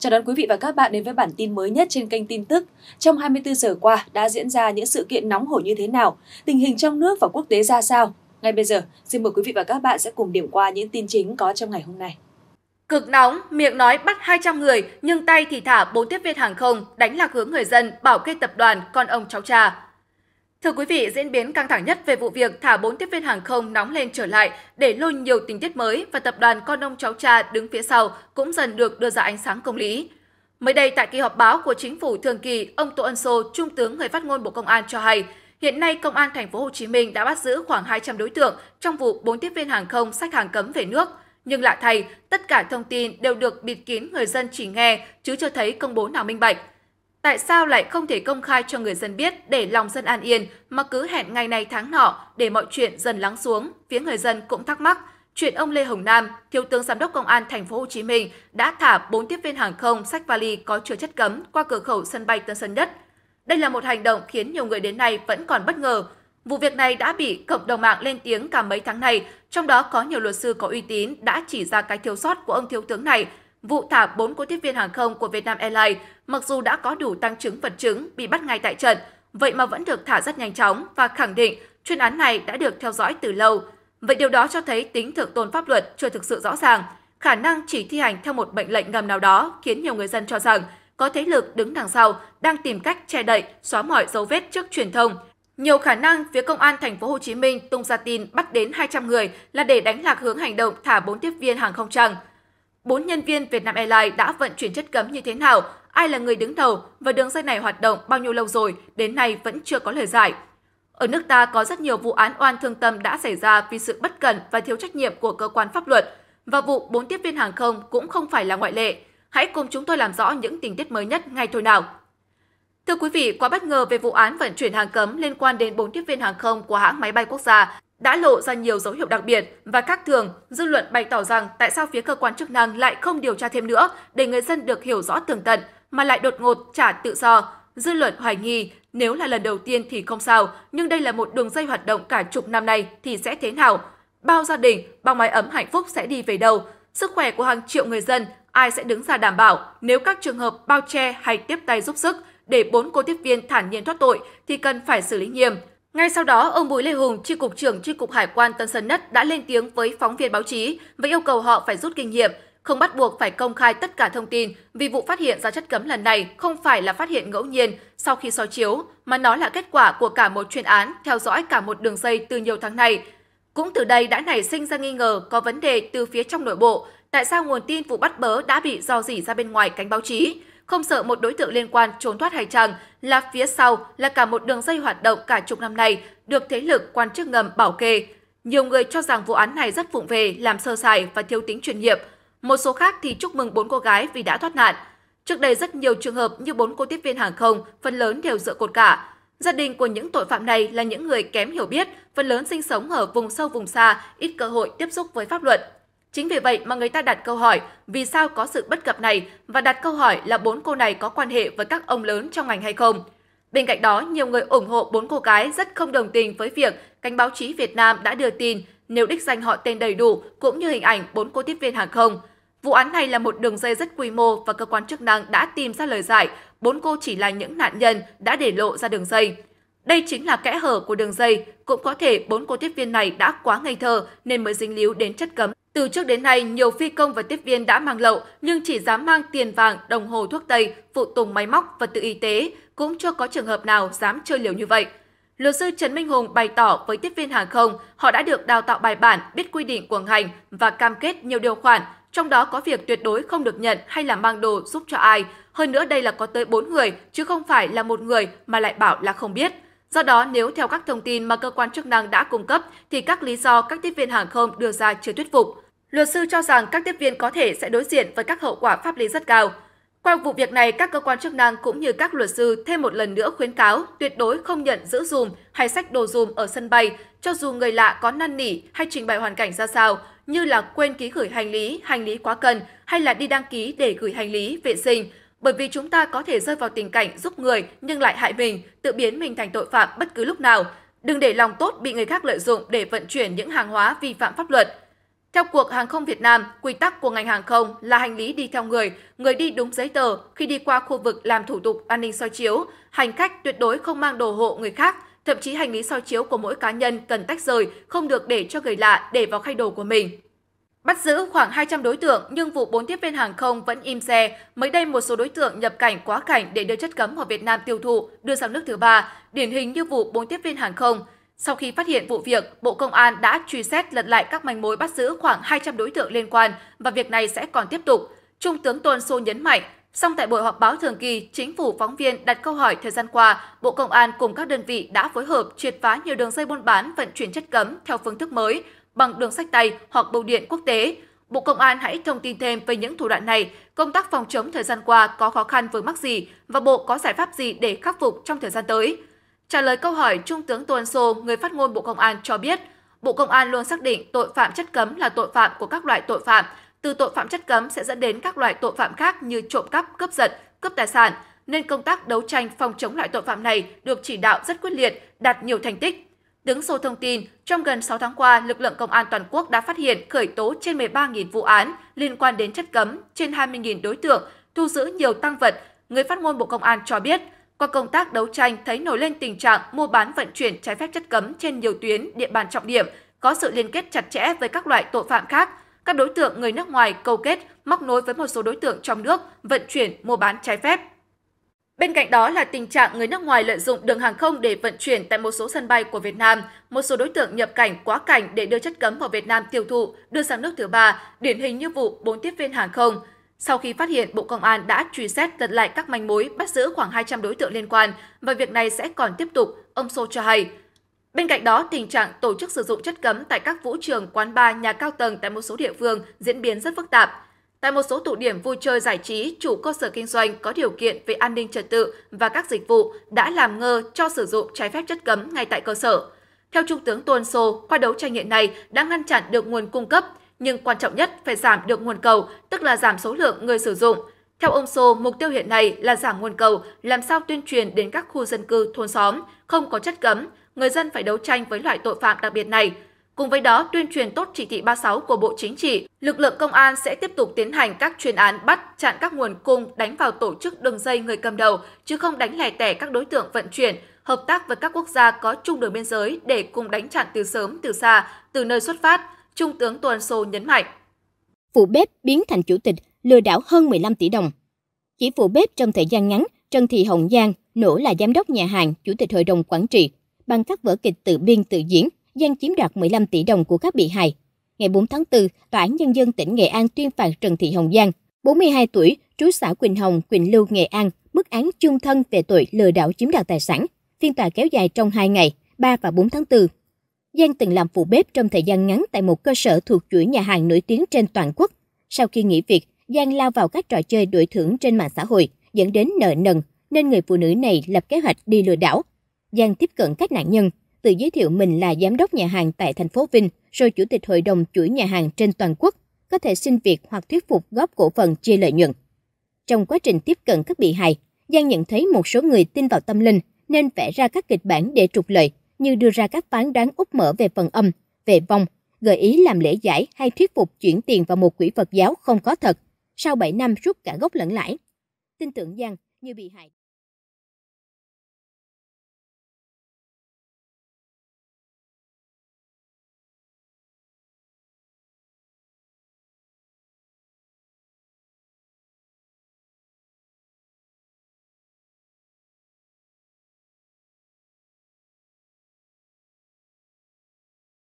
Chào đón quý vị và các bạn đến với bản tin mới nhất trên kênh tin tức. Trong 24 giờ qua đã diễn ra những sự kiện nóng hổi như thế nào, tình hình trong nước và quốc tế ra sao? Ngay bây giờ, xin mời quý vị và các bạn sẽ cùng điểm qua những tin chính có trong ngày hôm nay. Cực nóng, miệng nói bắt 200 người nhưng tay thì thả 4 tiếp viên hàng không, đánh lạc hướng người dân, bảo kê tập đoàn, con ông cháu cha. Thưa quý vị, diễn biến căng thẳng nhất về vụ việc thả 4 tiếp viên hàng không nóng lên trở lại để lôi nhiều tình tiết mới và tập đoàn con ông cháu cha đứng phía sau cũng dần được đưa ra ánh sáng công lý. Mới đây tại kỳ họp báo của chính phủ thường kỳ, ông Tô Ân Sô, trung tướng người phát ngôn Bộ Công an cho hay, hiện nay công an thành phố Hồ Chí Minh đã bắt giữ khoảng 200 đối tượng trong vụ 4 tiếp viên hàng không sách hàng cấm về nước. Nhưng lạ thay, tất cả thông tin đều được bịt kín người dân chỉ nghe chứ chưa thấy công bố nào minh bạch. Tại sao lại không thể công khai cho người dân biết để lòng dân an yên mà cứ hẹn ngày này tháng nọ để mọi chuyện dần lắng xuống? Phía người dân cũng thắc mắc. Chuyện ông Lê Hồng Nam, thiếu tướng giám đốc công an thành phố Hồ Chí Minh đã thả 4 tiếp viên hàng không sách vali có chứa chất cấm qua cửa khẩu sân bay Tân Sơn Nhất. Đây là một hành động khiến nhiều người đến nay vẫn còn bất ngờ. Vụ việc này đã bị cộng đồng mạng lên tiếng cả mấy tháng này, trong đó có nhiều luật sư có uy tín đã chỉ ra cái thiếu sót của ông thiếu tướng này vụ thả 4 cô tiếp viên hàng không của Vietnam Airlines, mặc dù đã có đủ tăng chứng vật chứng bị bắt ngay tại trận, vậy mà vẫn được thả rất nhanh chóng và khẳng định chuyên án này đã được theo dõi từ lâu. Vậy điều đó cho thấy tính thượng tôn pháp luật chưa thực sự rõ ràng, khả năng chỉ thi hành theo một mệnh lệnh ngầm nào đó khiến nhiều người dân cho rằng có thế lực đứng đằng sau đang tìm cách che đậy, xóa mọi dấu vết trước truyền thông. Nhiều khả năng phía công an thành phố Hồ Chí Minh tung ra tin bắt đến 200 người là để đánh lạc hướng hành động thả 4 tiếp viên hàng không trăng. Bốn nhân viên Vietnam Airlines đã vận chuyển chất cấm như thế nào, ai là người đứng đầu và đường dây này hoạt động bao nhiêu lâu rồi, đến nay vẫn chưa có lời giải. Ở nước ta có rất nhiều vụ án oan thương tâm đã xảy ra vì sự bất cẩn và thiếu trách nhiệm của cơ quan pháp luật, và vụ bốn tiếp viên hàng không cũng không phải là ngoại lệ. Hãy cùng chúng tôi làm rõ những tình tiết mới nhất ngay thôi nào. Thưa quý vị, quá bất ngờ về vụ án vận chuyển hàng cấm liên quan đến bốn tiếp viên hàng không của hãng máy bay quốc gia đã lộ ra nhiều dấu hiệu đặc biệt và khác thường, dư luận bày tỏ rằng tại sao phía cơ quan chức năng lại không điều tra thêm nữa để người dân được hiểu rõ tường tận mà lại đột ngột trả tự do. Dư luận hoài nghi nếu là lần đầu tiên thì không sao, nhưng đây là một đường dây hoạt động cả chục năm nay thì sẽ thế nào? Bao gia đình, bao mái ấm hạnh phúc sẽ đi về đâu? Sức khỏe của hàng triệu người dân, ai sẽ đứng ra đảm bảo nếu các trường hợp bao che hay tiếp tay giúp sức để bốn cô tiếp viên thản nhiên thoát tội thì cần phải xử lý nghiêm. Ngay sau đó, ông Bùi Lê Hùng, tri cục trưởng tri cục Hải quan Tân Sơn Nhất đã lên tiếng với phóng viên báo chí và yêu cầu họ phải rút kinh nghiệm, không bắt buộc phải công khai tất cả thông tin vì vụ phát hiện ra chất cấm lần này không phải là phát hiện ngẫu nhiên sau khi soi chiếu, mà nó là kết quả của cả một chuyên án theo dõi cả một đường dây từ nhiều tháng này. Cũng từ đây đã nảy sinh ra nghi ngờ có vấn đề từ phía trong nội bộ, tại sao nguồn tin vụ bắt bớ đã bị dò dỉ ra bên ngoài cánh báo chí, không sợ một đối tượng liên quan trốn thoát hay chăng, là phía sau là cả một đường dây hoạt động cả chục năm nay được thế lực quan chức ngầm bảo kê. Nhiều người cho rằng vụ án này rất vụng về, làm sơ sài và thiếu tính chuyên nghiệp. Một số khác thì chúc mừng bốn cô gái vì đã thoát nạn. Trước đây rất nhiều trường hợp như bốn cô tiếp viên hàng không, phần lớn đều dựa cột cả. Gia đình của những tội phạm này là những người kém hiểu biết, phần lớn sinh sống ở vùng sâu vùng xa, ít cơ hội tiếp xúc với pháp luật. Chính vì vậy mà người ta đặt câu hỏi vì sao có sự bất cập này và đặt câu hỏi là bốn cô này có quan hệ với các ông lớn trong ngành hay không. Bên cạnh đó, nhiều người ủng hộ bốn cô gái rất không đồng tình với việc cánh báo chí Việt Nam đã đưa tin nếu đích danh họ tên đầy đủ cũng như hình ảnh bốn cô tiếp viên hàng không. Vụ án này là một đường dây rất quy mô và cơ quan chức năng đã tìm ra lời giải, bốn cô chỉ là những nạn nhân đã để lộ ra đường dây. Đây chính là kẽ hở của đường dây, cũng có thể bốn cô tiếp viên này đã quá ngây thơ nên mới dính líu đến chất cấm từ trước đến nay, nhiều phi công và tiếp viên đã mang lậu nhưng chỉ dám mang tiền vàng, đồng hồ thuốc tây, phụ tùng máy móc và tự y tế, cũng chưa có trường hợp nào dám chơi liều như vậy. Luật sư Trần Minh Hùng bày tỏ với tiếp viên hàng không, họ đã được đào tạo bài bản, biết quy định của ngành và cam kết nhiều điều khoản, trong đó có việc tuyệt đối không được nhận hay là mang đồ giúp cho ai. Hơn nữa đây là có tới 4 người, chứ không phải là một người mà lại bảo là không biết. Do đó, nếu theo các thông tin mà cơ quan chức năng đã cung cấp, thì các lý do các tiếp viên hàng không đưa ra chưa thuyết phục. Luật sư cho rằng các tiếp viên có thể sẽ đối diện với các hậu quả pháp lý rất cao. Qua vụ việc này, các cơ quan chức năng cũng như các luật sư thêm một lần nữa khuyến cáo tuyệt đối không nhận giữ dùm hay sách đồ dùm ở sân bay, cho dù người lạ có năn nỉ hay trình bày hoàn cảnh ra sao, như là quên ký gửi hành lý, hành lý quá cân hay là đi đăng ký để gửi hành lý, vệ sinh, bởi vì chúng ta có thể rơi vào tình cảnh giúp người nhưng lại hại mình, tự biến mình thành tội phạm bất cứ lúc nào. Đừng để lòng tốt bị người khác lợi dụng để vận chuyển những hàng hóa vi phạm pháp luật. Theo cuộc hàng không Việt Nam, quy tắc của ngành hàng không là hành lý đi theo người, người đi đúng giấy tờ khi đi qua khu vực làm thủ tục an ninh soi chiếu, hành khách tuyệt đối không mang đồ hộ người khác, thậm chí hành lý soi chiếu của mỗi cá nhân cần tách rời, không được để cho người lạ để vào khay đồ của mình. Bắt giữ khoảng 200 đối tượng nhưng vụ 4 tiếp viên hàng không vẫn im xe. Mới đây một số đối tượng nhập cảnh quá cảnh để đưa chất cấm vào Việt Nam tiêu thụ, đưa sang nước thứ ba, điển hình như vụ 4 tiếp viên hàng không. Sau khi phát hiện vụ việc, Bộ Công an đã truy xét lật lại các manh mối bắt giữ khoảng 200 đối tượng liên quan và việc này sẽ còn tiếp tục. Trung tướng Tôn Sô nhấn mạnh, song tại buổi họp báo thường kỳ, chính phủ phóng viên đặt câu hỏi thời gian qua, Bộ Công an cùng các đơn vị đã phối hợp triệt phá nhiều đường dây buôn bán vận chuyển chất cấm theo phương thức mới bằng đường sách tay hoặc bưu điện quốc tế. Bộ Công an hãy thông tin thêm về những thủ đoạn này, công tác phòng chống thời gian qua có khó khăn vướng mắc gì và Bộ có giải pháp gì để khắc phục trong thời gian tới. Trả lời câu hỏi, Trung tướng Tuần Sô, người phát ngôn Bộ Công an cho biết, Bộ Công an luôn xác định tội phạm chất cấm là tội phạm của các loại tội phạm. Từ tội phạm chất cấm sẽ dẫn đến các loại tội phạm khác như trộm cắp, cướp giật, cướp tài sản, nên công tác đấu tranh phòng chống loại tội phạm này được chỉ đạo rất quyết liệt, đạt nhiều thành tích. Tướng Sô thông tin, trong gần 6 tháng qua, lực lượng công an toàn quốc đã phát hiện khởi tố trên 13.000 vụ án liên quan đến chất cấm, trên 20.000 đối tượng, thu giữ nhiều tăng vật. Người phát ngôn Bộ Công an cho biết, qua công tác đấu tranh thấy nổi lên tình trạng mua bán vận chuyển trái phép chất cấm trên nhiều tuyến, địa bàn trọng điểm, có sự liên kết chặt chẽ với các loại tội phạm khác. Các đối tượng người nước ngoài câu kết, móc nối với một số đối tượng trong nước vận chuyển mua bán trái phép. Bên cạnh đó là tình trạng người nước ngoài lợi dụng đường hàng không để vận chuyển tại một số sân bay của Việt Nam, một số đối tượng nhập cảnh quá cảnh để đưa chất cấm vào Việt Nam tiêu thụ, đưa sang nước thứ ba, điển hình như vụ bốn tiếp viên hàng không. Sau khi phát hiện, Bộ Công an đã truy xét tận lại các manh mối, bắt giữ khoảng 200 đối tượng liên quan và việc này sẽ còn tiếp tục, ông Sô cho hay. Bên cạnh đó, tình trạng tổ chức sử dụng chất cấm tại các vũ trường, quán bar, nhà cao tầng tại một số địa phương diễn biến rất phức tạp. Tại một số tụ điểm vui chơi giải trí, chủ cơ sở kinh doanh có điều kiện về an ninh trật tự và các dịch vụ đã làm ngơ cho sử dụng trái phép chất cấm ngay tại cơ sở. Theo Trung tướng Tuân Sô, qua đấu tranh hiện nay đã ngăn chặn được nguồn cung cấp, nhưng quan trọng nhất phải giảm được nguồn cầu, tức là giảm số lượng người sử dụng. Theo ông Sô, mục tiêu hiện nay là giảm nguồn cầu, làm sao tuyên truyền đến các khu dân cư, thôn xóm, không có chất cấm, người dân phải đấu tranh với loại tội phạm đặc biệt này. Cùng với đó, tuyên truyền tốt chỉ thị 36 của Bộ Chính trị, lực lượng công an sẽ tiếp tục tiến hành các chuyên án bắt, chặn các nguồn cung đánh vào tổ chức đường dây người cầm đầu, chứ không đánh lẻ tẻ các đối tượng vận chuyển, hợp tác với các quốc gia có chung đường biên giới để cùng đánh chặn từ sớm, từ xa, từ nơi xuất phát – Trung tướng Tuần Sô nhấn mạnh. Vụ bếp biến thành chủ tịch lừa đảo hơn 15 tỷ đồng. Chỉ vụ bếp trong thời gian ngắn, Trần Thị Hồng Giang nữ là giám đốc nhà hàng, chủ tịch hội đồng quản trị, bằng các vở kịch tự biên tự diễn, Giang chiếm đoạt 15 tỷ đồng của các bị hại. Ngày 4 tháng 4, Tòa án Nhân dân tỉnh Nghệ An tuyên phạt Trần Thị Hồng Giang, 42 tuổi, trú xã Quỳnh Hồng, Quỳnh Lưu, Nghệ An, mức án chung thân về tội lừa đảo chiếm đoạt tài sản. Phiên tòa kéo dài trong 2 ngày, 3 và 4 tháng 4 Giang từng làm phụ bếp trong thời gian ngắn tại một cơ sở thuộc chuỗi nhà hàng nổi tiếng trên toàn quốc. Sau khi nghỉ việc, Giang lao vào các trò chơi đổi thưởng trên mạng xã hội, dẫn đến nợ nần, nên người phụ nữ này lập kế hoạch đi lừa đảo. Giang tiếp cận các nạn nhân, tự giới thiệu mình là giám đốc nhà hàng tại thành phố Vinh, rồi chủ tịch hội đồng chuỗi nhà hàng trên toàn quốc, có thể xin việc hoặc thuyết phục góp cổ phần chia lợi nhuận. Trong quá trình tiếp cận các bị hại, Giang nhận thấy một số người tin vào tâm linh nên vẽ ra các kịch bản để trục lợi như đưa ra các phán đoán úp mở về phần âm, về vong, gợi ý làm lễ giải hay thuyết phục chuyển tiền vào một quỹ Phật giáo không có thật, sau 7 năm rút cả gốc lẫn lãi. Tin tưởng rằng, như bị hại